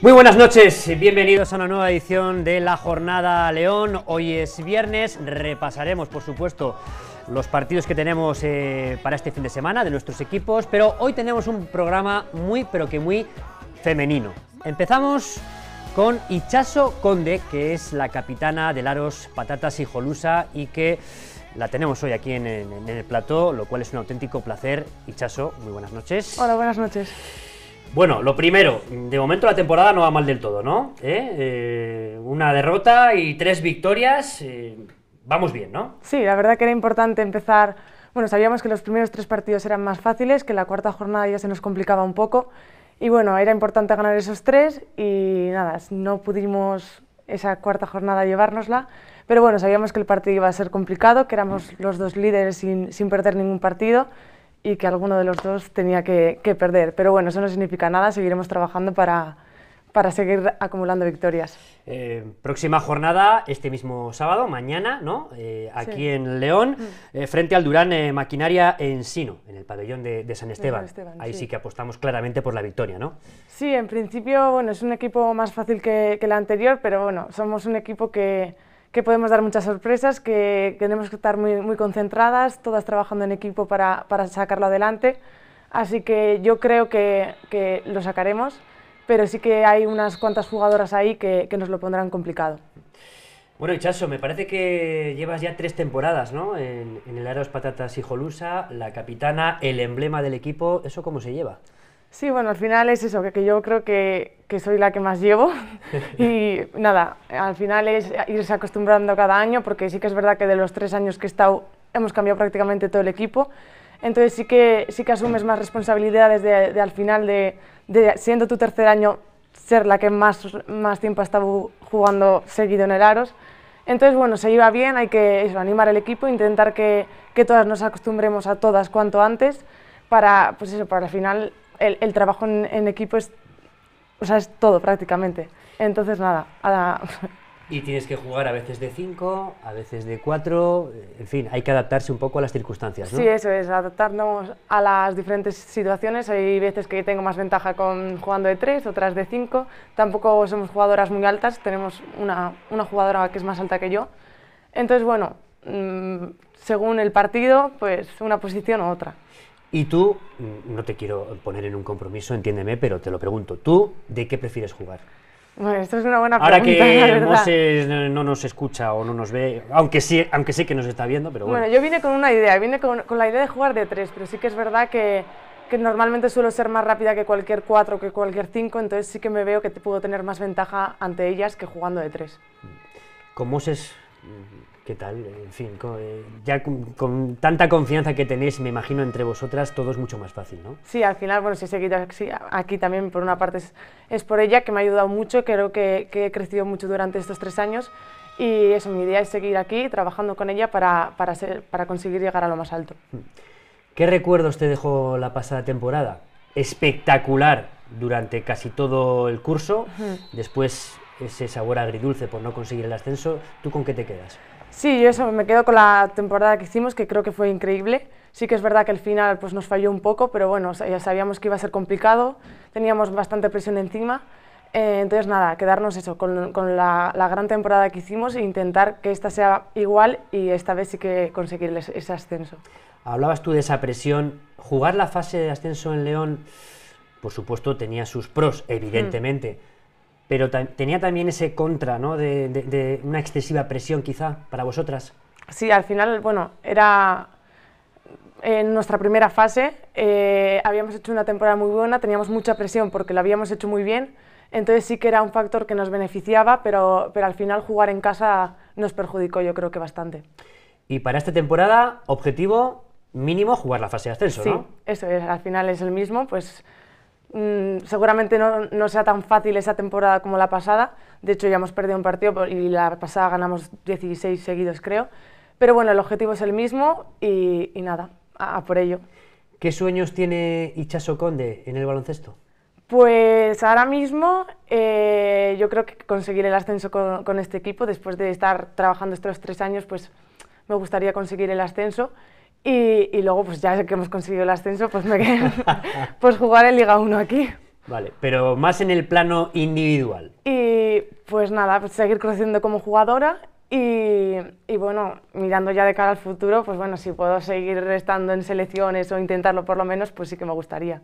Muy buenas noches, y bienvenidos a una nueva edición de La Jornada León. Hoy es viernes, repasaremos por supuesto los partidos que tenemos eh, para este fin de semana de nuestros equipos, pero hoy tenemos un programa muy pero que muy femenino. Empezamos con Ichaso Conde, que es la capitana de Laros Patatas y Jolusa y que la tenemos hoy aquí en, el plató, lo cual es un auténtico placer. Ichaso, muy buenas noches. Hola, buenas noches. Bueno, lo primero, de momento la temporada no va mal del todo, ¿no? ¿Eh? Eh, una derrota y tres victorias, eh, vamos bien, ¿no? Sí, la verdad que era importante empezar... Bueno, sabíamos que los primeros tres partidos eran más fáciles, que la cuarta jornada ya se nos complicaba un poco. Y bueno, era importante ganar esos tres y nada, no pudimos esa cuarta jornada llevárnosla. Pero bueno, sabíamos que el partido iba a ser complicado, que éramos mm. los dos líderes sin perder ningún partido y que alguno de los dos tenía que, perder. Pero bueno, eso no significa nada, seguiremos trabajando para, para seguir acumulando victorias. Eh, próxima jornada, este mismo sábado, mañana, ¿no? Eh, aquí en León, mm. eh, frente al Durán Maquinaria en Sino, en el pabellón de, San Esteban. Ahí sí. que apostamos claramente por la victoria, ¿no? Sí, en principio, bueno, es un equipo más fácil que, que el anterior, pero bueno, somos un equipo que que podemos dar muchas sorpresas, que, tenemos que estar muy, muy, concentradas, todas trabajando en equipo para, para, sacarlo adelante. Así que yo creo que, que, lo sacaremos, pero sí que hay unas cuantas jugadoras ahí que, que nos lo pondrán complicado. Bueno, Chaso, me parece que llevas ya tres temporadas, ¿no? En, en el Aeros Patatas y Jolusa, la capitana, el emblema del equipo, ¿eso cómo se lleva? Sí, bueno, al final es eso, que, yo creo que, que, soy la que más llevo y nada, al final es irse acostumbrando cada año porque sí que es verdad que de los tres años que he estado hemos cambiado prácticamente todo el equipo, entonces sí que, sí que asumes más responsabilidades de, al final de, siendo tu tercer año ser la que más, más tiempo ha estado jugando seguido en el Aros. Entonces, bueno, se iba bien, hay que animar el equipo, intentar que, que todas nos acostumbremos a todas cuanto antes para, pues eso, para al final el, trabajo en, equipo es, o sea, es todo prácticamente. Entonces, nada, Y tienes que jugar a veces de 5, a veces de 4, en fin, hay que adaptarse un poco a las circunstancias, ¿no? Sí, eso es, adaptarnos a las diferentes situaciones. Hay veces que tengo más ventaja con jugando de 3, otras de 5. Tampoco somos jugadoras muy altas, tenemos una, jugadora que es más alta que yo. Entonces, bueno, mm, según el partido, pues una posición u otra. Y tú, mm, no te quiero poner en un compromiso, entiéndeme, pero te lo pregunto, ¿tú de qué prefieres jugar? Bueno, esto es una buena Ahora pregunta. Ahora que Moses no nos escucha o no nos ve, aunque sí, aunque sé que nos está viendo, pero bueno. Bueno, yo vine con una idea, vine con, la idea de jugar de tres, pero sí que es verdad que, normalmente suelo ser más rápida que cualquier cuatro, que cualquier cinco, entonces sí que me veo que puedo tener más ventaja ante ellas que jugando de tres. Con Moses ¿Qué tal? En fin, eh, ya con, tanta confianza que tenéis, me imagino, entre vosotras, todo es mucho más fácil, ¿no? Sí, al final, bueno, si he seguido aquí también, por una parte, es, por ella, que me ha ayudado mucho, creo que, he crecido mucho durante estos tres años y eso, mi idea es seguir aquí trabajando con ella para, para, conseguir llegar a lo más alto. Mm. ¿Qué recuerdos te dejó la pasada temporada? Espectacular durante casi todo el curso, después ese sabor agridulce por no conseguir el ascenso, ¿tú con qué te quedas? Sí, yo eso, me quedo con la temporada que hicimos, que creo que fue increíble. Sí que es verdad que el final pues, nos falló un poco, pero bueno, ya sabíamos que iba a ser complicado, teníamos bastante presión encima. Eh, entonces nada, quedarnos eso, con, la, gran temporada que hicimos e intentar que esta sea igual y esta vez sí que conseguir ese ascenso. Hablabas tú de esa presión, jugar la fase de ascenso en León, por supuesto tenía sus pros, hmm. evidentemente pero tenía también ese contra, ¿no? De, una excesiva presión quizá para vosotras. Sí, al final, bueno, era en nuestra primera fase, eh, habíamos hecho una temporada muy buena, teníamos mucha presión porque la habíamos hecho muy bien, entonces sí que era un factor que nos beneficiaba, pero, pero al final jugar en casa nos perjudicó yo creo que bastante. Y para esta temporada, objetivo mínimo jugar la fase de ascenso, ¿no? Sí, eso al final es el mismo, pues Mm, seguramente no, no, sea tan fácil esa temporada como la pasada. De hecho, ya hemos perdido un partido y la pasada ganamos 16 seguidos, creo. Pero bueno, el objetivo es el mismo y, nada, a, por ello. ¿Qué sueños tiene Ichaso Conde en el baloncesto? Pues ahora mismo eh, yo creo que conseguir el ascenso con este equipo, después de estar trabajando estos tres años, pues me gustaría conseguir el ascenso. Y, luego, pues ya que hemos conseguido el ascenso, pues me pues jugar en Liga 1 aquí. Vale, pero más en el plano individual. Y pues nada, pues, seguir creciendo como jugadora y, bueno, mirando ya de cara al futuro, pues bueno, si puedo seguir estando en selecciones o intentarlo por lo menos, pues sí que me gustaría.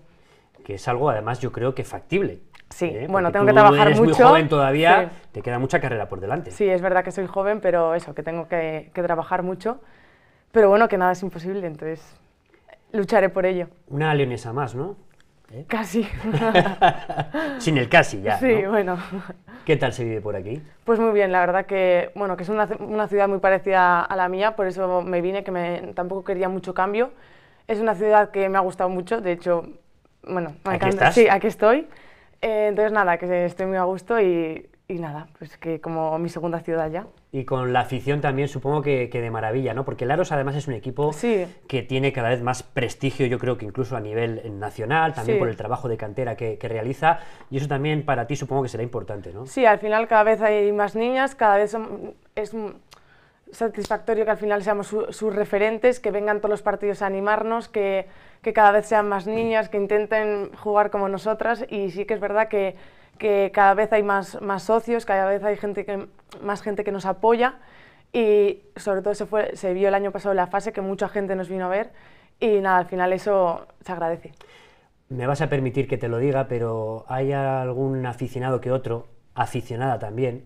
Que es algo además yo creo que factible. Sí, ¿eh? bueno, tengo que trabajar eres mucho. muy joven todavía, te queda mucha carrera por delante. Sí, es verdad que soy joven, pero eso, que tengo que trabajar mucho pero bueno, que nada es imposible, entonces lucharé por ello. Una leonesa más, ¿no? ¿Eh? Casi. Sin el casi ya. Sí, bueno. ¿Qué tal se vive por aquí? Pues muy bien, la verdad que, bueno, que es una, ciudad muy parecida a la mía, por eso me vine, que me, tampoco quería mucho cambio. Es una ciudad que me ha gustado mucho, de hecho, bueno, me ¿Aquí encanta. Sí, aquí estoy. Eh, entonces nada, que estoy muy a gusto y y nada, pues que como mi segunda ciudad ya. Y con la afición también supongo que, que de maravilla, ¿no? Porque Laros además es un equipo que tiene cada vez más prestigio, yo creo que incluso a nivel eh, nacional, también por el trabajo de cantera que, realiza, y eso también para ti supongo que será importante, ¿no? Sí, al final cada vez hay más niñas, cada vez es satisfactorio que al final seamos sus referentes, que vengan todos los partidos a animarnos, que, cada vez sean más niñas, que intenten jugar como nosotras y sí que es verdad que, cada vez hay más, socios, cada vez hay gente que, más gente que nos apoya y sobre todo se, fue, se vio el año pasado la fase que mucha gente nos vino a ver y nada, al final eso se agradece. Me vas a permitir que te lo diga, pero hay algún aficionado que otro, aficionada también,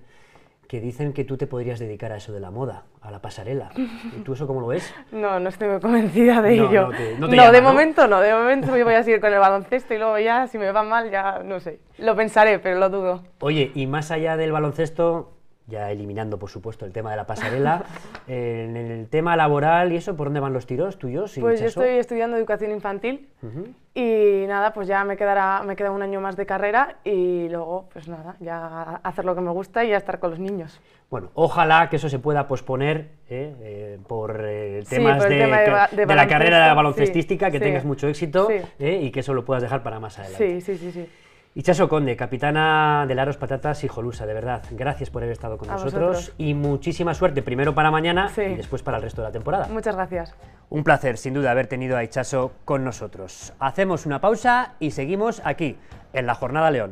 que dicen que tú te podrías dedicar a eso de la moda, a la pasarela. ¿Y tú eso cómo lo ves? No, no estoy muy convencida de ello. No, de momento no, de momento yo voy a seguir con el baloncesto y luego ya, si me va mal, ya no sé. Lo pensaré, pero lo dudo. Oye, y más allá del baloncesto, ya eliminando, por supuesto, el tema de la pasarela. en el tema laboral y eso, ¿por dónde van los tiros tuyos? Y pues yo estoy estudiando educación infantil y nada, pues ya me, quedará, me queda un año más de carrera y luego, pues nada, ya hacer lo que me gusta y ya estar con los niños. Bueno, ojalá que eso se pueda posponer ¿eh? Eh, por eh, temas de, tema de, la carrera baloncestística, que tengas mucho éxito y que eso lo puedas dejar para más adelante. sí, sí. sí. Ichaso Conde, capitana de Laros Patatas y Jolusa, de verdad, gracias por haber estado con nosotros y muchísima suerte, primero para mañana y después para el resto de la temporada. Muchas gracias. Un placer, sin duda, haber tenido a Ichaso con nosotros. Hacemos una pausa y seguimos aquí, en la Jornada León.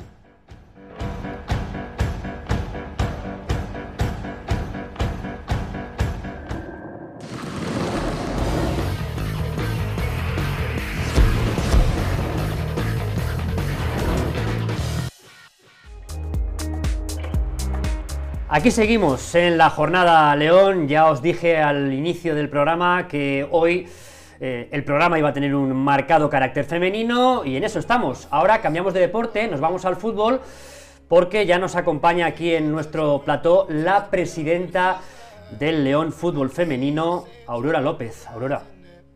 Aquí seguimos en la jornada León. Ya os dije al inicio del programa que hoy eh, el programa iba a tener un marcado carácter femenino y en eso estamos. Ahora cambiamos de deporte, nos vamos al fútbol porque ya nos acompaña aquí en nuestro plató la presidenta del León Fútbol Femenino, Aurora López. Aurora,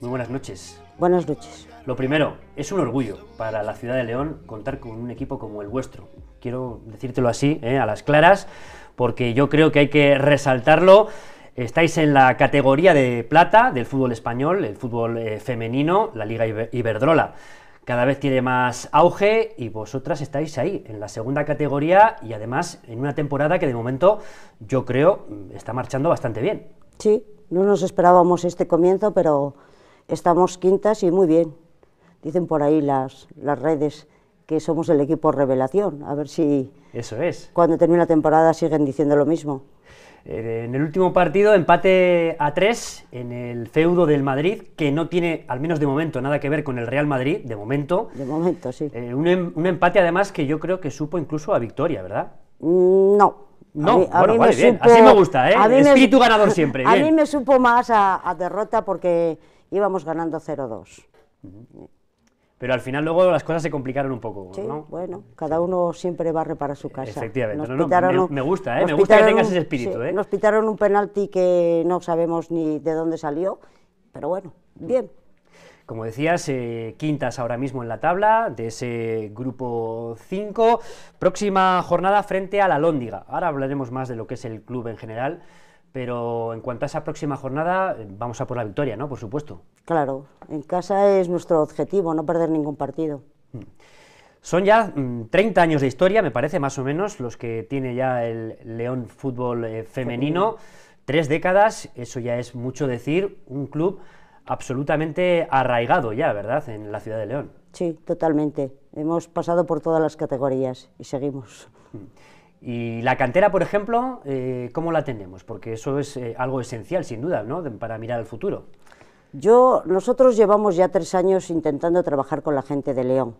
muy buenas noches. Buenas noches. Lo primero, es un orgullo para la ciudad de León contar con un equipo como el vuestro. Quiero decírtelo así, eh, a las claras porque yo creo que hay que resaltarlo. Estáis en la categoría de plata del fútbol español, el fútbol eh, femenino, la Liga Iberdrola. Cada vez tiene más auge y vosotras estáis ahí, en la segunda categoría y además en una temporada que de momento yo creo mm, está marchando bastante bien. Sí, no nos esperábamos este comienzo, pero estamos quintas y muy bien. Dicen por ahí las, las redes que somos el equipo revelación. A ver si. Eso es. Cuando termina la temporada siguen diciendo lo mismo. Eh, en el último partido, empate a tres en el feudo del Madrid, que no tiene, al menos de momento, nada que ver con el Real Madrid, de momento. De momento, sí. Eh, em, un, empate, además, que yo creo que supo incluso a victoria, ¿verdad? No. No, Así me gusta, ¿eh? Espíritu ganador siempre. a mí me supo más a, derrota porque íbamos ganando 0-2. Pero al final luego las cosas se complicaron un poco, sí, bueno, cada uno siempre barre para su casa. Efectivamente, nos pitaron me, gusta, ¿eh? me gusta que tengas ese espíritu. ¿eh? Nos pitaron un penalti que no sabemos ni de dónde salió, pero bueno, bien. Como decías, eh, quintas ahora mismo en la tabla de ese grupo 5. Próxima jornada frente a la Lóndiga. Ahora hablaremos más de lo que es el club en general. Pero en cuanto a esa próxima jornada, eh, vamos a por la victoria, ¿no? Por supuesto. Claro, en casa es nuestro objetivo, no perder ningún partido. Mm. Son ya 30 mm, años de historia, me parece, más o menos, los que tiene ya el León Fútbol eh, femenino. Tres décadas, eso ya es mucho decir, un club absolutamente arraigado ya, ¿verdad?, en la ciudad de León. Sí, totalmente. Hemos pasado por todas las categorías y seguimos. Mm. Y la cantera, por ejemplo, eh, ¿cómo la tenemos? Porque eso es eh, algo esencial, sin duda, ¿no? para mirar al futuro. Yo, nosotros llevamos ya tres años intentando trabajar con la gente de León,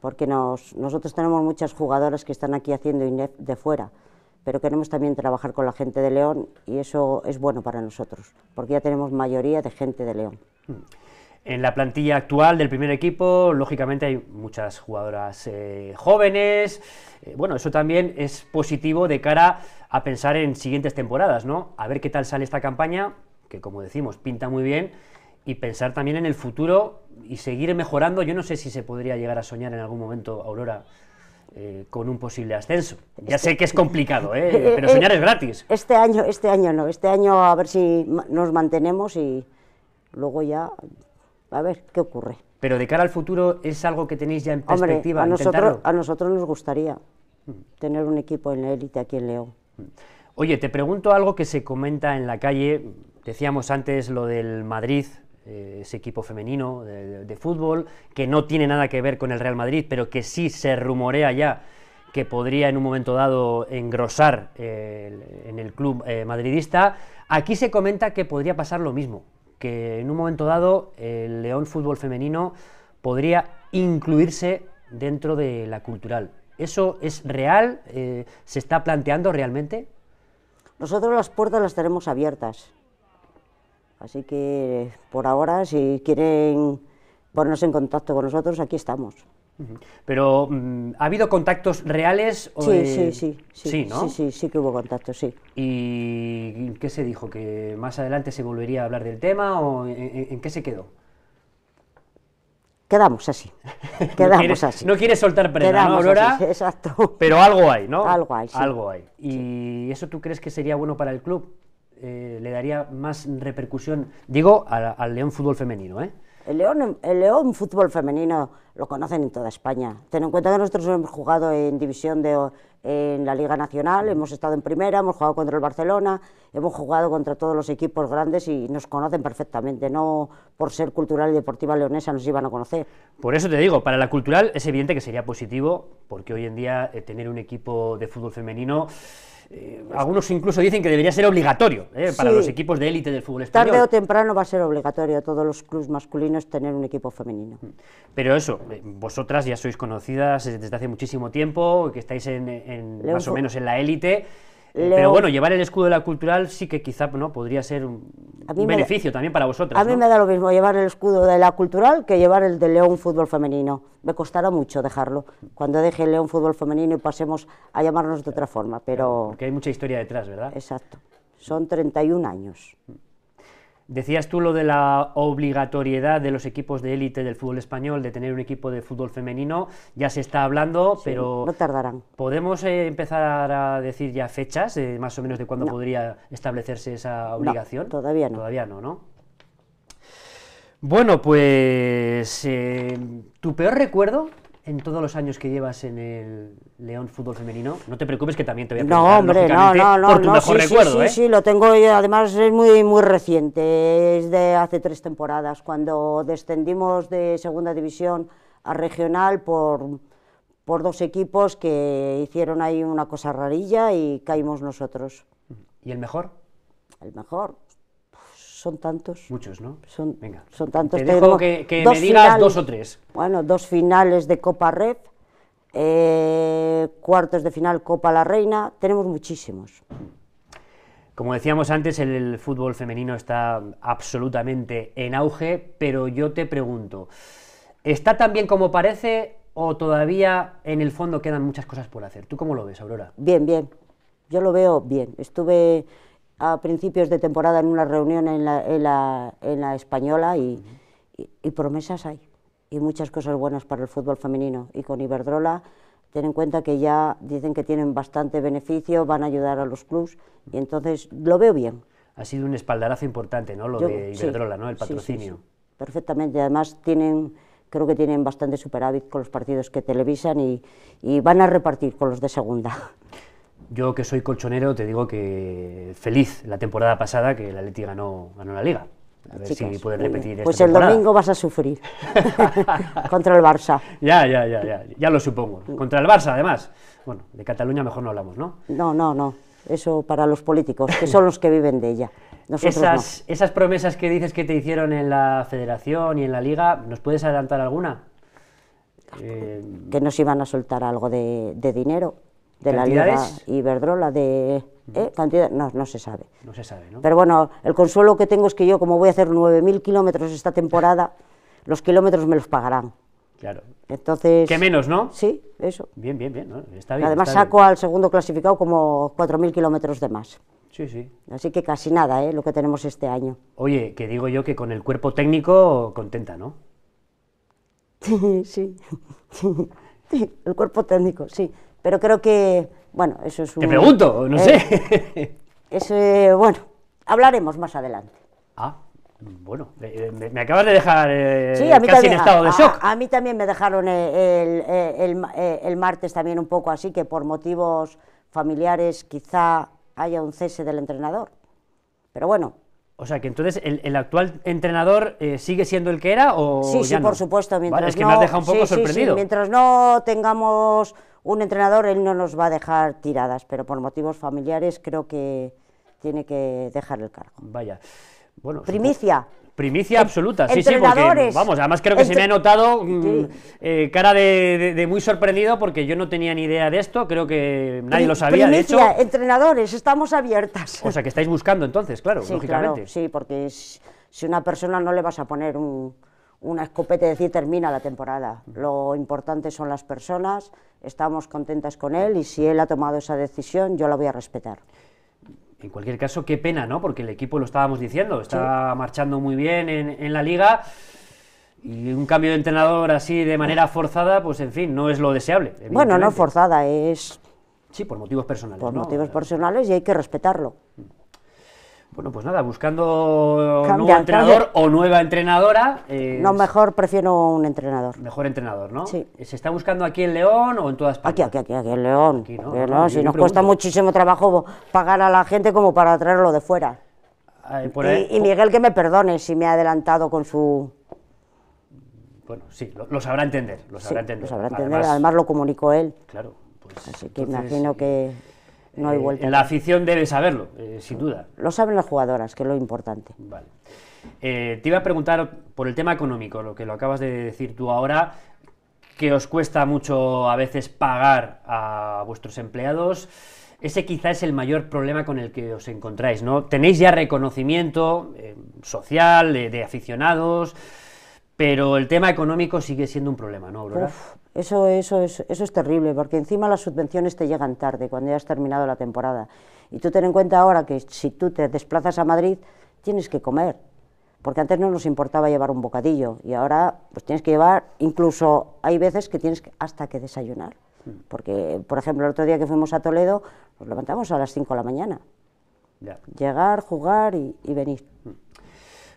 porque nos, nosotros tenemos muchas jugadoras que están aquí haciendo INEF de fuera, pero queremos también trabajar con la gente de León y eso es bueno para nosotros, porque ya tenemos mayoría de gente de León. En la plantilla actual del primer equipo, lógicamente hay muchas jugadoras eh, jóvenes. Eh, bueno, eso también es positivo de cara a pensar en siguientes temporadas, ¿no? A ver qué tal sale esta campaña, que como decimos, pinta muy bien, y pensar también en el futuro y seguir mejorando. Yo no sé si se podría llegar a soñar en algún momento, Aurora, eh, con un posible ascenso. Ya este sé que es complicado, pero soñar es gratis. Este año, este año no, este año a ver si nos mantenemos y luego ya a ver qué ocurre. Pero de cara al futuro es algo que tenéis ya en perspectiva. A nosotros, a nosotros nos gustaría tener un equipo en la élite aquí en León. Oye, te pregunto algo que se comenta en la calle. Decíamos antes lo del Madrid, eh, ese equipo femenino de, fútbol, que no tiene nada que ver con el Real Madrid, pero que sí se rumorea ya que podría en un momento dado engrosar eh, en el club eh, madridista. Aquí se comenta que podría pasar lo mismo que en un momento dado el León Fútbol Femenino podría incluirse dentro de la cultural. ¿Eso es real? Eh, ¿Se está planteando realmente? Nosotros las puertas las tenemos abiertas. Así que por ahora, si quieren ponernos en contacto con nosotros, aquí estamos. Pero mm, ¿ha habido contactos reales? sí, sí, sí, sí, sí, sí, que hubo contactos, sí. ¿Y qué se dijo? ¿Que más adelante se volvería a hablar del tema o en, qué se quedó? Quedamos así, quedamos así. No quiere soltar prenda, ¿no, Aurora? exacto. Pero algo hay, ¿no? Algo hay, Algo hay. ¿Y eso tú crees que sería bueno para el club? Eh, ¿Le daría más repercusión, digo, al León Fútbol Femenino, eh? El León, el León fútbol femenino lo conocen en toda España. Ten en cuenta que nosotros hemos jugado en división de en la Liga Nacional, hemos estado en primera, hemos jugado contra el Barcelona, hemos jugado contra todos los equipos grandes y nos conocen perfectamente. No por ser cultural y deportiva leonesa nos iban a conocer. Por eso te digo, para la cultural es evidente que sería positivo, porque hoy en día eh, tener un equipo de fútbol femenino pues, algunos incluso dicen que debería ser obligatorio ¿eh? para los equipos de élite del fútbol español. Tarde o temprano va a ser obligatorio a todos los clubes masculinos tener un equipo femenino. Mm. Pero eso, eh, vosotras ya sois conocidas desde hace muchísimo tiempo, que estáis en más o menos en la élite. Pero bueno, llevar el escudo de la cultural sí que quizá ¿no? podría ser un beneficio también para vosotras. A mí me da lo mismo llevar el escudo de la cultural que llevar el de León Fútbol Femenino. Me costará mucho dejarlo cuando deje el León Fútbol Femenino y pasemos a llamarnos de otra forma. pero... Porque hay mucha historia detrás, ¿verdad? Exacto. Son 31 años. Decías tú lo de la obligatoriedad de los equipos de élite del fútbol español de tener un equipo de fútbol femenino, ya se está hablando, pero... No tardarán. ¿Podemos eh, empezar a decir ya fechas, eh, más o menos, de cuándo podría establecerse esa obligación? todavía no. Todavía no, ¿no? Bueno, pues... Eh, ¿Tu peor recuerdo en todos los años que llevas en el León Fútbol Femenino, no te preocupes que también te voy a preguntar, no, hombre, no, no, no, por tu no, mejor sí, recuerdo, sí, ¿eh? sí, lo tengo y además es muy, muy reciente, es de hace tres temporadas, cuando descendimos de segunda división a regional por, por dos equipos que hicieron ahí una cosa rarilla y caímos nosotros. ¿Y el mejor? El mejor, son tantos. Muchos, ¿no? Son, Venga. son tantos. Te que, me digas dos o tres. Bueno, dos finales de Copa Red, eh, cuartos de final Copa La Reina, tenemos muchísimos. Como decíamos antes, el, el, fútbol femenino está absolutamente en auge, pero yo te pregunto, ¿está tan bien como parece o todavía en el fondo quedan muchas cosas por hacer? ¿Tú cómo lo ves, Aurora? Bien, bien. Yo lo veo bien. Estuve a principios de temporada en una reunión en la, española y, promesas hay y muchas cosas buenas para el fútbol femenino. Y con Iberdrola, ten en cuenta que ya dicen que tienen bastante beneficio, van a ayudar a los clubes y entonces lo veo bien. Ha sido un espaldarazo importante, ¿no? Lo de Iberdrola, ¿no? El patrocinio. perfectamente. Además tienen creo que tienen bastante superávit con los partidos que televisan y, y, van a repartir con los de segunda. Yo que soy colchonero te digo que feliz la temporada pasada que el Leti ganó, la liga. A ver si pueden repetir esta Pues el domingo vas a sufrir contra el Barça. Ya, ya, ya, ya, ya lo supongo. Contra el Barça, además. Bueno, de Cataluña mejor no hablamos, ¿no? No, no, no. Eso para los políticos, que son los que viven de ella. esas, esas promesas que dices que te hicieron en la Federación y en la Liga, ¿nos puedes adelantar alguna? que nos iban a soltar algo de dinero de la Liga Iberdrola, de ¿eh? cantidad, no, no se sabe. No se sabe, ¿no? Pero bueno, el consuelo que tengo es que yo, como voy a hacer 9.000 kilómetros esta temporada, los kilómetros me los pagarán. Claro. Entonces... qué menos, ¿no? Sí, eso. Bien, bien, bien. Está bien Además saco al segundo clasificado como 4.000 kilómetros de más. Sí, sí. Así que casi nada, ¿eh? Lo que tenemos este año. Oye, que digo yo que con el cuerpo técnico contenta, ¿no? sí. sí. El cuerpo técnico, sí. Pero creo que, bueno, eso es un... Te pregunto, no sé. Eh, es, bueno, hablaremos más adelante. Ah, bueno, me, acabas de dejar eh, casi en estado de shock. A, mí también me dejaron eh, el, martes también un poco así, que por motivos familiares quizá haya un cese del entrenador. Pero bueno, o sea, que entonces el, actual entrenador sigue siendo el que era o... Sí, sí, por supuesto. Mientras vale, es que me has dejado un poco sorprendido. mientras no tengamos un entrenador, él no nos va a dejar tiradas, pero por motivos familiares creo que tiene que dejar el cargo. Vaya. Bueno, Primicia. Primicia absoluta, sí, sí, porque vamos, además creo que se me ha notado mm, eh, cara de, muy sorprendido porque yo no tenía ni idea de esto, creo que nadie lo sabía, de hecho. entrenadores, estamos abiertas. O sea, que estáis buscando entonces, claro, lógicamente. Claro, sí, porque si una persona no le vas a poner un, una escopeta y decir termina la temporada. Lo importante son las personas, estamos contentas con él y si él ha tomado esa decisión yo la voy a respetar. En cualquier caso, qué pena, ¿no? Porque el equipo, lo estábamos diciendo, está marchando muy bien en, la liga y un cambio de entrenador así de manera forzada, pues en fin, no es lo deseable. Bueno, no forzada, es... Sí, por motivos personales. Por motivos personales y hay que respetarlo. Bueno, pues nada, buscando un nuevo entrenador o nueva entrenadora. Eh, no, mejor prefiero un entrenador. Mejor entrenador, ¿no? Sí. ¿Se está buscando aquí en León o en todas partes? Aquí, aquí, aquí, aquí en León. Aquí, ¿no? si nos cuesta muchísimo trabajo pagar a la gente como para traerlo de fuera. y, Miguel, que me perdone si me ha adelantado con su... Bueno, sí, lo, sabrá entender, lo sabrá entender. Lo sabrá entender, además, lo comunicó él. Claro. Pues, Así que imagino que no hay eh, vuelta. la afición debe saberlo, eh, sin duda. Lo saben las jugadoras, que es lo importante. Vale. Eh, te iba a preguntar por el tema económico, lo que lo acabas de decir tú ahora que os cuesta mucho a veces pagar a vuestros empleados. Ese quizá es el mayor problema con el que os encontráis, ¿no? Tenéis ya reconocimiento social, de, aficionados, pero el tema económico sigue siendo un problema, ¿no, Aurora? Eso, eso, es, eso es terrible, porque encima las subvenciones te llegan tarde, cuando ya has terminado la temporada. Y tú ten en cuenta ahora que si tú te desplazas a Madrid, tienes que comer, porque antes no nos importaba llevar un bocadillo y ahora pues tienes que llevar, incluso hay veces que tienes hasta que desayunar, mm. porque por ejemplo el otro día que fuimos a Toledo nos levantamos a las 5 de la mañana, llegar, jugar y venir. Mm.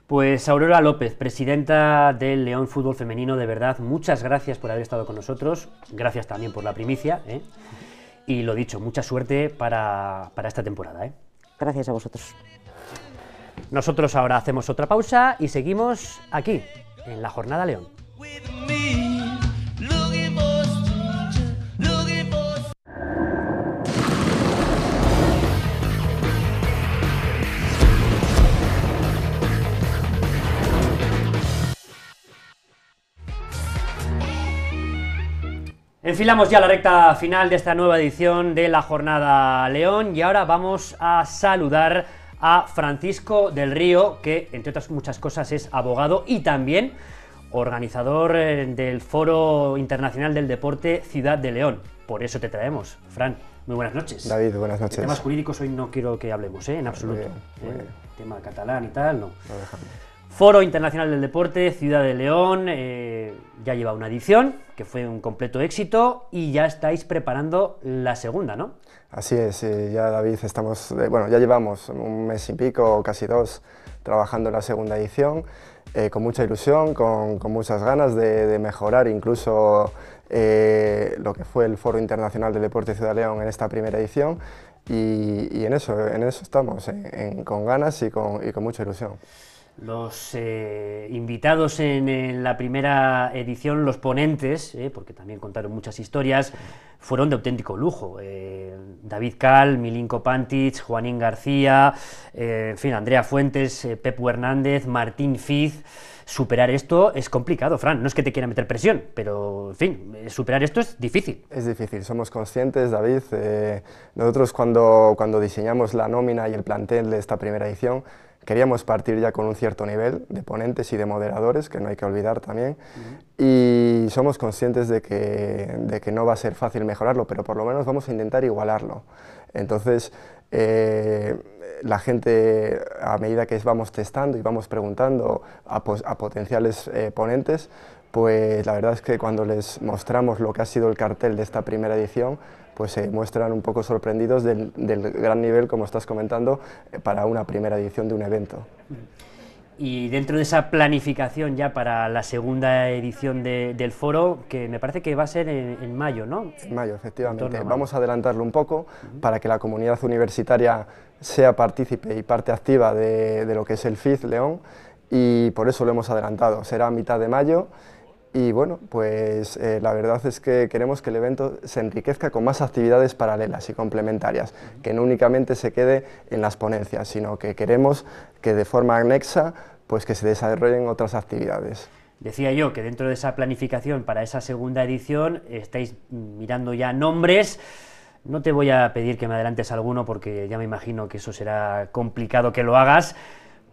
Pues Aurora López, presidenta del León Fútbol Femenino, de verdad, muchas gracias por haber estado con nosotros, gracias también por la primicia, ¿eh? y lo dicho, mucha suerte para, esta temporada. ¿eh? Gracias a vosotros. Nosotros ahora hacemos otra pausa y seguimos aquí, en la Jornada León. Enfilamos ya la recta final de esta nueva edición de la Jornada León y ahora vamos a saludar a Francisco del Río, que entre otras muchas cosas es abogado y también organizador eh, del Foro Internacional del Deporte Ciudad de León. Por eso te traemos, Fran. Muy buenas noches. David, buenas noches. temas jurídicos hoy no quiero que hablemos, ¿eh? en absoluto. ¿Eh? Tema catalán y tal, no. Foro Internacional del Deporte, Ciudad de León, eh, ya lleva una edición, que fue un completo éxito, y ya estáis preparando la segunda, ¿no? Así es, eh, ya David, estamos, eh, bueno, ya llevamos un mes y pico, casi dos, trabajando en la segunda edición, con mucha ilusión, con, muchas ganas de, mejorar incluso lo que fue el Foro Internacional del Deporte Ciudad de León en esta primera edición, y, en, eso, en eso estamos, con ganas y con mucha ilusión los eh, invitados en, la primera edición, los ponentes, eh, porque también contaron muchas historias, fueron de auténtico lujo. Eh, David Cal, Milinko Pantich, Juanín García, en fin, Andrea Fuentes, Pepu Hernández, Martín Fiz. Superar esto es complicado, Fran. No es que te quiera meter presión, pero, en fin, superar esto es difícil. Es difícil, somos conscientes, David. nosotros cuando, cuando diseñamos la nómina y el plantel de esta primera edición, Queríamos partir ya con un cierto nivel de ponentes y de moderadores, que no hay que olvidar también, y somos conscientes de que, no va a ser fácil mejorarlo, pero por lo menos vamos a intentar igualarlo. Entonces, eh, la gente, a medida que vamos testando y vamos preguntando a, potenciales eh, ponentes, pues la verdad es que cuando les mostramos lo que ha sido el cartel de esta primera edición, pues se muestran un poco sorprendidos del, gran nivel, como estás comentando, eh, para una primera edición de un evento. Y dentro de esa planificación ya para la segunda edición del foro, que me parece que va a ser en, mayo, ¿no? En mayo, efectivamente. Vamos a adelantarlo un poco para que la comunidad universitaria sea partícipe y parte activa de, lo que es el FIZ León y por eso lo hemos adelantado. Será a mitad de mayo y bueno, pues eh, la verdad es que queremos que el evento se enriquezca con más actividades paralelas y complementarias, que no únicamente se quede en las ponencias, sino que queremos que de forma anexa pues que se desarrollen otras actividades. Decía yo que dentro de esa planificación para esa segunda edición estáis mirando ya nombres. No te voy a pedir que me adelantes alguno porque ya me imagino que eso será complicado que lo hagas,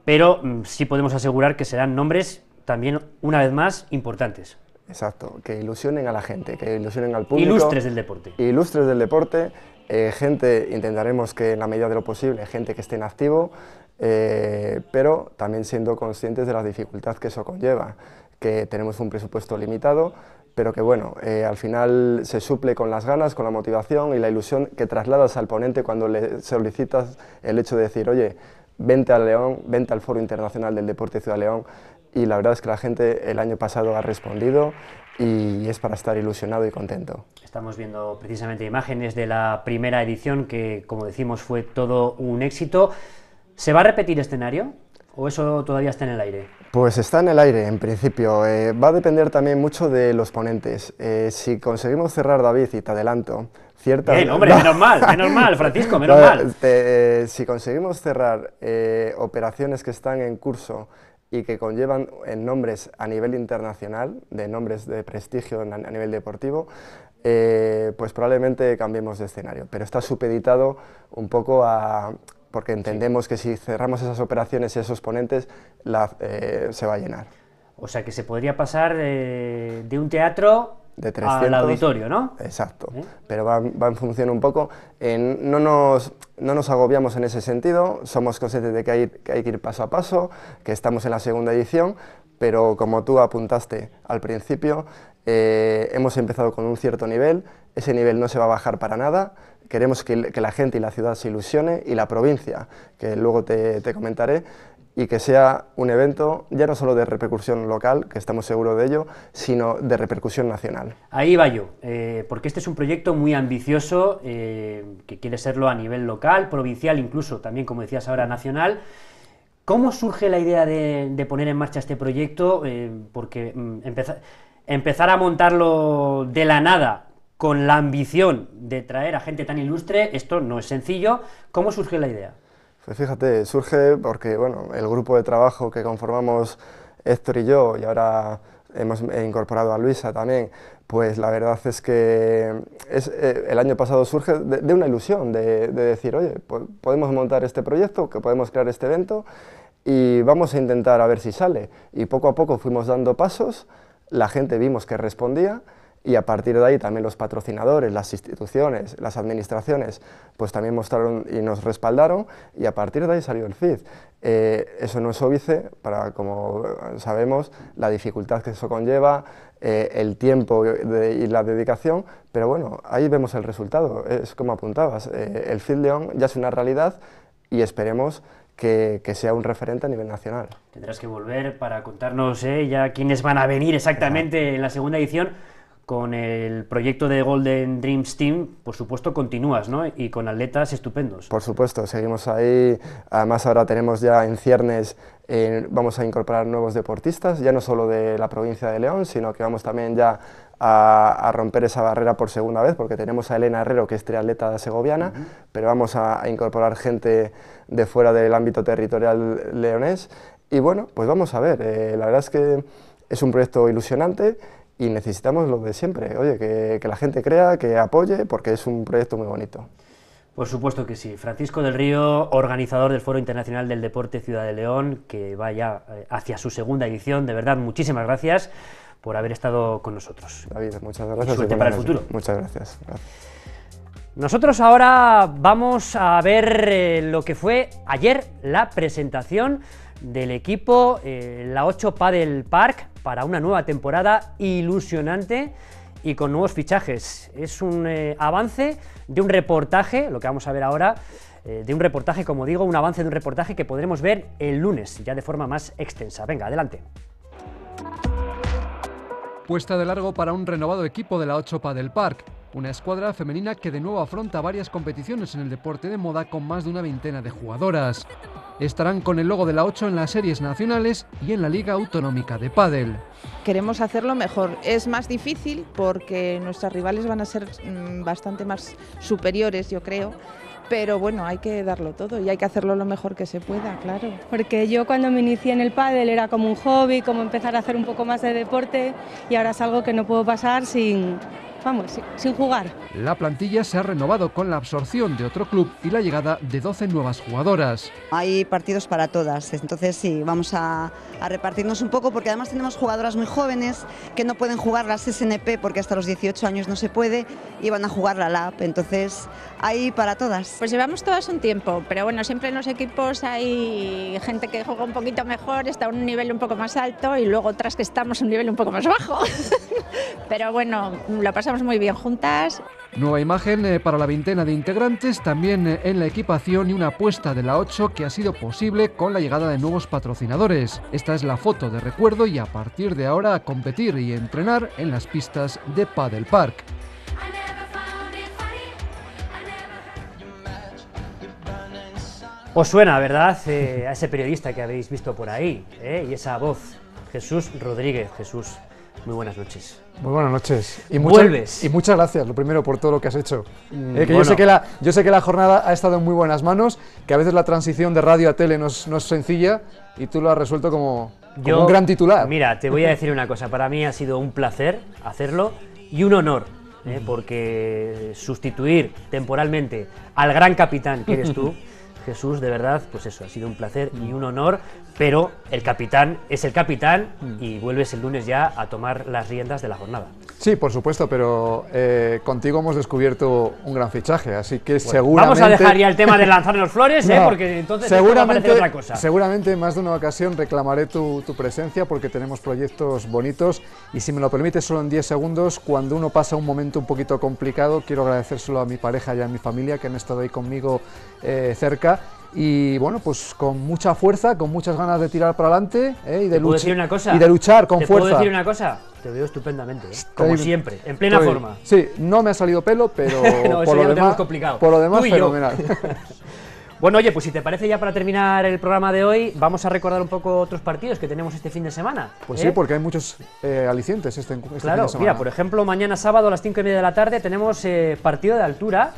pero mm, sí podemos asegurar que serán nombres también, una vez más, importantes. Exacto, que ilusionen a la gente, que ilusionen al público. Ilustres del deporte. Ilustres del deporte, eh, gente, intentaremos que en la medida de lo posible, gente que esté en activo, eh, pero también siendo conscientes de la dificultad que eso conlleva, que tenemos un presupuesto limitado, pero que bueno, eh, al final se suple con las ganas, con la motivación y la ilusión que trasladas al ponente cuando le solicitas el hecho de decir, oye, vente al León, vente al Foro Internacional del Deporte Ciudad León, y la verdad es que la gente el año pasado ha respondido y es para estar ilusionado y contento. Estamos viendo precisamente imágenes de la primera edición que, como decimos, fue todo un éxito. ¿Se va a repetir escenario o eso todavía está en el aire? Pues está en el aire, en principio. Eh, va a depender también mucho de los ponentes. Eh, si conseguimos cerrar, David, y te adelanto, cierta... Eh hombre, menos mal, menos mal, Francisco, menos mal. Eh, si conseguimos cerrar operaciones que están en curso y que conllevan en nombres a nivel internacional, de nombres de prestigio a nivel deportivo, eh, pues probablemente cambiemos de escenario. Pero está supeditado un poco a, porque entendemos que si cerramos esas operaciones y esos ponentes, eh, se va a llenar. O sea que se podría pasar eh, de un teatro de 300. Al auditorio, ¿no? Exacto, pero va, en función un poco. Eh, no, nos, no nos agobiamos en ese sentido, somos conscientes de que hay, que ir paso a paso, que estamos en la segunda edición, pero como tú apuntaste al principio, eh, hemos empezado con un cierto nivel, ese nivel no se va a bajar para nada, queremos que, que la gente y la ciudad se ilusione y la provincia, que luego te, te comentaré, y que sea un evento ya no solo de repercusión local, que estamos seguros de ello, sino de repercusión nacional. Ahí va yo, eh, porque este es un proyecto muy ambicioso, eh, que quiere serlo a nivel local, provincial, incluso también, como decías ahora, nacional. ¿Cómo surge la idea de, poner en marcha este proyecto? Eh, porque mm, empezar a montarlo de la nada con la ambición de traer a gente tan ilustre, esto no es sencillo. ¿Cómo surge la idea? Pues fíjate, surge porque bueno, el grupo de trabajo que conformamos Héctor y yo, y ahora hemos incorporado a Luisa también, pues la verdad es que es, eh, el año pasado surge de, una ilusión, de, decir, oye, podemos montar este proyecto, que podemos crear este evento y vamos a intentar a ver si sale. Y poco a poco fuimos dando pasos, la gente vimos que respondía y a partir de ahí también los patrocinadores, las instituciones, las administraciones, pues también mostraron y nos respaldaron y a partir de ahí salió el CID. Eh, eso no es óbice para, como sabemos, la dificultad que eso conlleva, eh, el tiempo y la dedicación, pero bueno, ahí vemos el resultado, es como apuntabas, eh, el CID León ya es una realidad y esperemos que, que, sea un referente a nivel nacional. Tendrás que volver para contarnos ya quiénes van a venir exactamente en la segunda edición, con el proyecto de Golden Dreams Team, por supuesto, continúas, ¿no? Y con atletas estupendos. Por supuesto, seguimos ahí. Además, ahora tenemos ya en ciernes, vamos a incorporar nuevos deportistas, ya no solo de la provincia de León, sino que vamos también ya a, romper esa barrera por segunda vez, porque tenemos a Elena Herrero, que es triatleta segoviana, pero vamos a, incorporar gente de fuera del ámbito territorial leonés. Y bueno, pues vamos a ver. Eh, la verdad es que es un proyecto ilusionante y necesitamos lo de siempre, oye, que, la gente crea, que apoye, porque es un proyecto muy bonito. Por supuesto que sí. Francisco del Río, organizador del Foro Internacional del Deporte Ciudad de León, que va ya eh, hacia su segunda edición. De verdad, muchísimas gracias por haber estado con nosotros. David, muchas gracias. Y suerte para el futuro. Muchas gracias. Nosotros ahora vamos a ver eh, lo que fue ayer la presentación del equipo eh, La 8 Padel Park para una nueva temporada ilusionante y con nuevos fichajes. Es un eh, avance de un reportaje, lo que vamos a ver ahora, eh, de un reportaje, como digo, un avance de un reportaje que podremos ver el lunes, ya de forma más extensa. Venga, adelante. Puesta de largo para un renovado equipo de la 8 del Park. Una escuadra femenina que de nuevo afronta varias competiciones en el deporte de moda con más de una veintena de jugadoras. Estarán con el logo de la 8 en las series nacionales y en la Liga Autonómica de Pádel. Queremos hacerlo mejor. Es más difícil porque nuestras rivales van a ser mm, bastante más superiores, yo creo. Pero bueno, hay que darlo todo y hay que hacerlo lo mejor que se pueda, claro. Porque yo cuando me inicié en el pádel era como un hobby, como empezar a hacer un poco más de deporte y ahora es algo que no puedo pasar sin, vamos, sin jugar. La plantilla se ha renovado con la absorción de otro club y la llegada de 12 nuevas jugadoras. Hay partidos para todas, entonces sí, vamos a, repartirnos un poco porque además tenemos jugadoras muy jóvenes que no pueden jugar las SNP porque hasta los 18 años no se puede y van a jugar la LAP, entonces hay para todas. Pues llevamos todas un tiempo, pero bueno, siempre en los equipos hay gente que juega un poquito mejor, está a un nivel un poco más alto y luego otras que estamos a un nivel un poco más bajo. pero bueno, lo pasamos muy bien juntas. Nueva imagen eh, para la veintena de integrantes, también eh, en la equipación y una apuesta de la 8 que ha sido posible con la llegada de nuevos patrocinadores. Esta es la foto de recuerdo y a partir de ahora a competir y entrenar en las pistas de Paddle Park. Os suena, ¿verdad? Eh, a ese periodista que habéis visto por ahí y esa voz, Jesús Rodríguez, Jesús. Muy buenas noches. Muy buenas noches. Y muchas, Y muchas gracias, lo primero, por todo lo que has hecho. Mm, eh, yo, sé que la, yo sé que la jornada ha estado en muy buenas manos, que a veces la transición de radio a tele no es, sencilla y tú lo has resuelto como, un gran titular. Mira, te voy a decir una cosa. Para mí ha sido un placer hacerlo y un honor. Eh, porque sustituir temporalmente al gran capitán que eres tú Jesús, de verdad, pues eso, ha sido un placer y mm. un honor, pero el capitán es el capitán mm. y vuelves el lunes ya a tomar las riendas de la jornada. Sí, por supuesto, pero eh, contigo hemos descubierto un gran fichaje, así que seguramente... Vamos a dejar ya el tema de lanzar los flores, ¿eh? porque entonces seguramente, otra cosa. Seguramente en más de una ocasión reclamaré tu, presencia porque tenemos proyectos bonitos y si me lo permites solo en 10 segundos, cuando uno pasa un momento un poquito complicado, quiero agradecérselo a mi pareja y a mi familia que han estado ahí conmigo eh, cerca y bueno, pues con mucha fuerza, con muchas ganas de tirar para adelante y, de luchar y de luchar con ¿Te fuerza. ¿Puedo decir una cosa? Te veo estupendamente, ¿eh? como siempre, en plena forma. Sí, no me ha salido pelo, pero por, lo demás, complicado. por, lo demás, fenomenal. bueno, oye, pues si te parece ya para terminar el programa de hoy, vamos a recordar un poco otros partidos que tenemos este fin de semana. Pues ¿eh? sí, porque hay muchos eh, alicientes este, este, fin de semana. mira, por ejemplo, mañana sábado a las 5 y media de la tarde tenemos partido de altura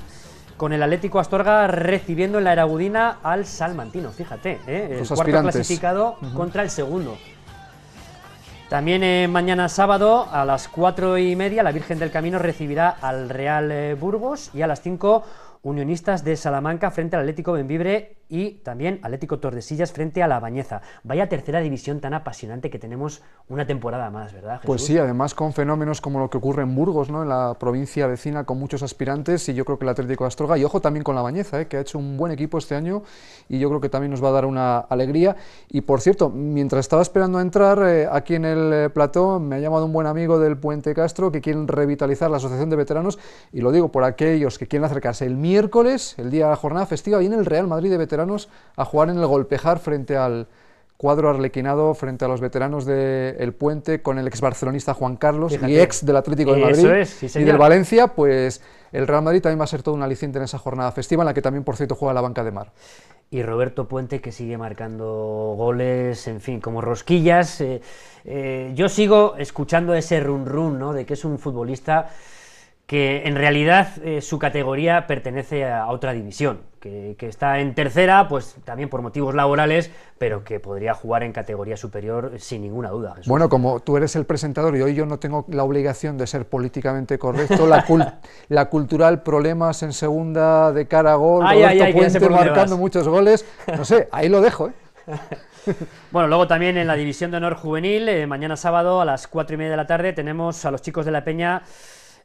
con el Atlético Astorga recibiendo en la Eragudina al Salmantino, fíjate, ¿eh? el cuarto clasificado contra el segundo. También eh, mañana sábado a las cuatro y media la Virgen del Camino recibirá al Real eh, Burgos y a las 5 Unionistas de Salamanca frente al Atlético Benvibre y también Atlético Tordesillas frente a La Bañeza. Vaya tercera división tan apasionante que tenemos una temporada más, ¿verdad? Pues Jesús? Pues sí, además con fenómenos como lo que ocurre en Burgos, ¿no? en la provincia vecina, con muchos aspirantes y yo creo que el Atlético de Astorga, y ojo también con La Bañeza, ¿eh? que ha hecho un buen equipo este año y yo creo que también nos va a dar una alegría. Y por cierto, mientras estaba esperando a entrar eh, aquí en el eh, plató, me ha llamado un buen amigo del Puente Castro que quieren revitalizar la Asociación de Veteranos y lo digo por aquellos que quieren acercarse el mío miércoles, el día de la jornada festiva, viene el Real Madrid de veteranos a jugar en el Golpejar frente al cuadro arlequinado, frente a los veteranos del Puente con el ex barcelonista Juan Carlos y ex del Atlético de Madrid y del Valencia, pues el Real Madrid también va a ser todo un aliciente en esa jornada festiva en la que también, por cierto, juega la banca de mar y Roberto Puente que sigue marcando goles, en fin, como rosquillas. Eh, eh, yo sigo escuchando ese run run, ¿no? De que es un futbolista que en realidad eh, su categoría pertenece a otra división, que, está en tercera, pues también por motivos laborales, pero que podría jugar en categoría superior sin ninguna duda. Bueno, como tú eres el presentador y hoy yo no tengo la obligación de ser políticamente correcto, la, la cultural problemas en segunda de cara a gol, Puente marcando muchos goles, no sé, ahí lo dejo. ¿eh? bueno, luego también en la división de honor juvenil, eh, mañana sábado a las cuatro y media de la tarde tenemos a los chicos de la Peña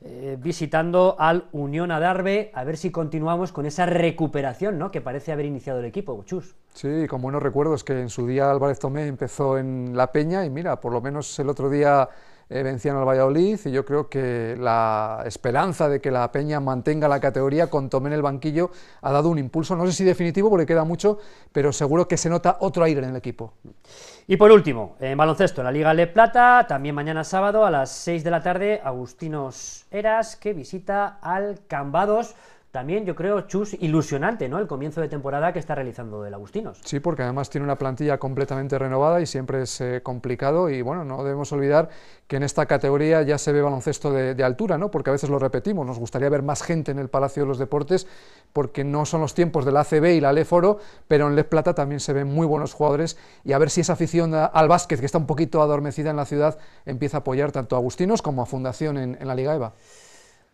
eh, visitando al Unión Adarve, a ver si continuamos con esa recuperación ¿no? que parece haber iniciado el equipo, Chus. Sí, con buenos recuerdos que en su día Álvarez Tomé empezó en La Peña y mira, por lo menos el otro día eh, al Valladolid y yo creo que la esperanza de que la Peña mantenga la categoría con Tomé en el banquillo ha dado un impulso, no sé si definitivo porque queda mucho, pero seguro que se nota otro aire en el equipo. Y por último, en baloncesto, la Liga Le Plata, también mañana sábado a las 6 de la tarde, Agustinos Eras que visita al Cambados. También yo creo, Chus, ilusionante, ¿no? El comienzo de temporada que está realizando el Agustinos. Sí, porque además tiene una plantilla completamente renovada y siempre es eh, complicado. Y bueno, no debemos olvidar que en esta categoría ya se ve baloncesto de, altura, ¿no? Porque a veces lo repetimos, nos gustaría ver más gente en el Palacio de los Deportes, porque no son los tiempos de la ACB y la Leforo, pero en Les Plata también se ven muy buenos jugadores. Y a ver si esa afición al básquet, que está un poquito adormecida en la ciudad, empieza a apoyar tanto a Agustinos como a Fundación en la Liga EVA.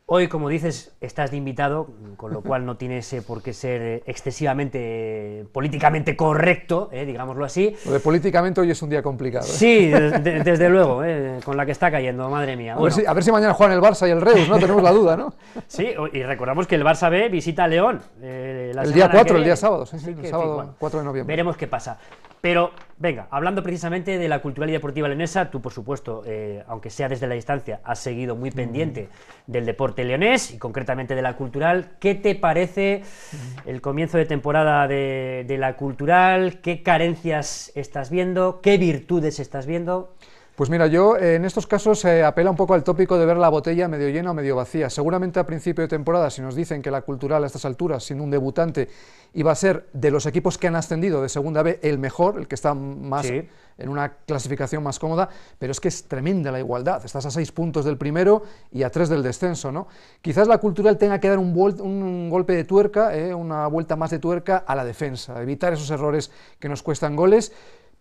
Hoy, como dices, estás de invitado, con lo cual no tienes por qué ser eh, excesivamente eh, políticamente correcto, eh, digámoslo así. Lo de políticamente hoy es un día complicado. Sí, desde luego, con la que está cayendo, madre mía. A, ver si, mañana juegan el Barça y el Reus, ¿no? Tenemos la duda, ¿no? sí, y recordamos que el Barça B visita a León. el día 4, el día sábado, sí, sí, el sábado 4 de noviembre. Veremos qué pasa. Pero, venga, hablando precisamente de la cultural y deportiva leonesa, tú, por supuesto, eh, aunque sea desde la distancia, has seguido muy mm. pendiente del deporte leonés y concretamente de la cultural. ¿Qué te parece mm. el comienzo de temporada de la cultural? ¿Qué carencias estás viendo? ¿Qué virtudes estás viendo? Pues mira, yo eh, en estos casos se eh, apela un poco al tópico de ver la botella medio llena o medio vacía. Seguramente a principio de temporada, si nos dicen que la cultural a estas alturas, siendo un debutante, iba a ser de los equipos que han ascendido de segunda B el mejor, el que está más en una clasificación más cómoda, pero es que es tremenda la igualdad. Estás a seis puntos del primero y a tres del descenso, ¿no? Quizás la cultural tenga que dar un, un golpe de tuerca, eh, una vuelta más de tuerca a la defensa, evitar esos errores que nos cuestan goles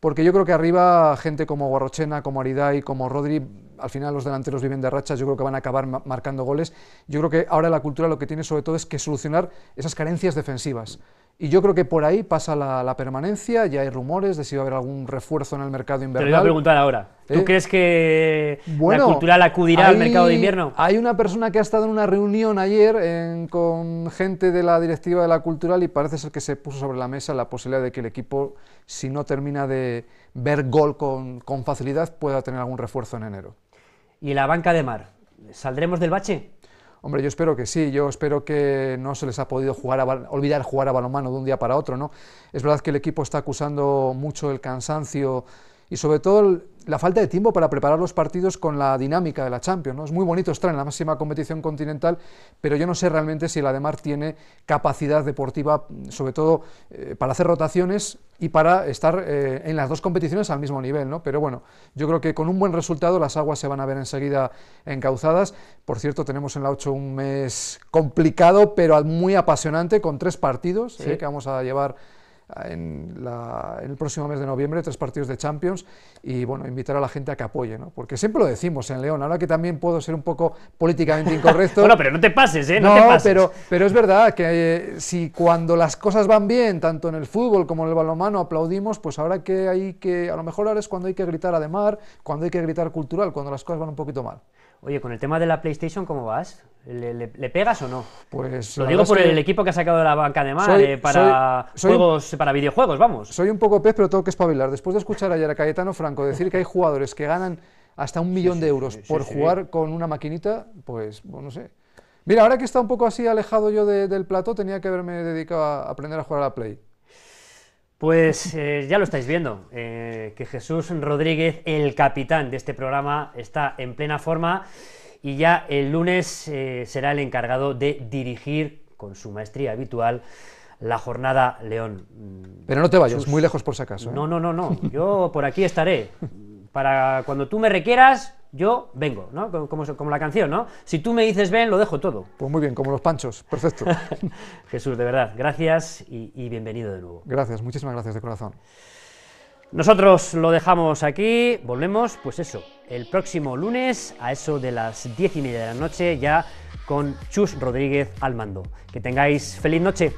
porque yo creo que arriba gente como Guarrochena, como Aridai, como Rodri al final los delanteros viven de rachas, yo creo que van a acabar marcando goles. Yo creo que ahora la cultura lo que tiene sobre todo es que solucionar esas carencias defensivas. Y yo creo que por ahí pasa la, permanencia, ya hay rumores de si va a haber algún refuerzo en el mercado invernal. Te lo iba a preguntar ahora. ¿Tú ¿Eh? crees que la cultural acudirá al mercado de invierno? Hay una persona que ha estado en una reunión ayer con gente de la directiva de la cultural y parece ser que se puso sobre la mesa la posibilidad de que el equipo, si no termina de ver gol con facilidad, pueda tener algún refuerzo en enero y la banca de mar. ¿Saldremos del bache? Hombre, yo espero que sí, yo espero que no se les ha podido jugar olvidar jugar a balonmano de un día para otro, ¿no? Es verdad que el equipo está acusando mucho el cansancio y sobre todo el, la falta de tiempo para preparar los partidos con la dinámica de la Champions. ¿no? Es muy bonito estar en la máxima competición continental, pero yo no sé realmente si la de Mar tiene capacidad deportiva, sobre todo eh, para hacer rotaciones y para estar eh, en las dos competiciones al mismo nivel. ¿no? Pero bueno, yo creo que con un buen resultado las aguas se van a ver enseguida encauzadas. Por cierto, tenemos en la 8 un mes complicado, pero muy apasionante, con tres partidos eh, que vamos a llevar en, el próximo mes de noviembre, tres partidos de Champions, y bueno, invitar a la gente a que apoye, ¿no? Porque siempre lo decimos en León, ahora que también puedo ser un poco políticamente incorrecto. bueno, pero no te pases, ¿eh? No, Pero, es verdad que eh, si cuando las cosas van bien, tanto en el fútbol como en el balonmano, aplaudimos, pues ahora que hay que, a lo mejor ahora es cuando hay que gritar a de mar cuando hay que gritar cultural, cuando las cosas van un poquito mal. Oye, con el tema de la PlayStation, ¿cómo vas? ¿Le, pegas o no? Pues lo digo por el equipo que ha sacado de la banca de mar eh, para juegos, para videojuegos, vamos. Soy un poco pez, pero tengo que espabilar. Después de escuchar ayer a Cayetano Franco decir que hay jugadores que ganan hasta un millón de euros por jugar con una maquinita, pues no sé. Mira, ahora que está un poco así alejado yo del plato, tenía que haberme dedicado a aprender a jugar a la Play. Pues eh, ya lo estáis viendo, eh, que Jesús Rodríguez, el capitán de este programa, está en plena forma y ya el lunes eh, será el encargado de dirigir con su maestría habitual la jornada León. Mm, Pero no te vayas, muy lejos por si acaso. No, no, no, no, yo por aquí estaré. Para cuando tú me requieras, yo vengo, ¿no? Como, como, la canción, ¿no? Si tú me dices ven, lo dejo todo. Pues muy bien, como los panchos, perfecto. Jesús, de verdad, gracias y, y bienvenido de nuevo. Gracias, muchísimas gracias de corazón. Nosotros lo dejamos aquí, volvemos, pues eso, el próximo lunes a eso de las diez y media de la noche ya con Chus Rodríguez al mando. Que tengáis feliz noche.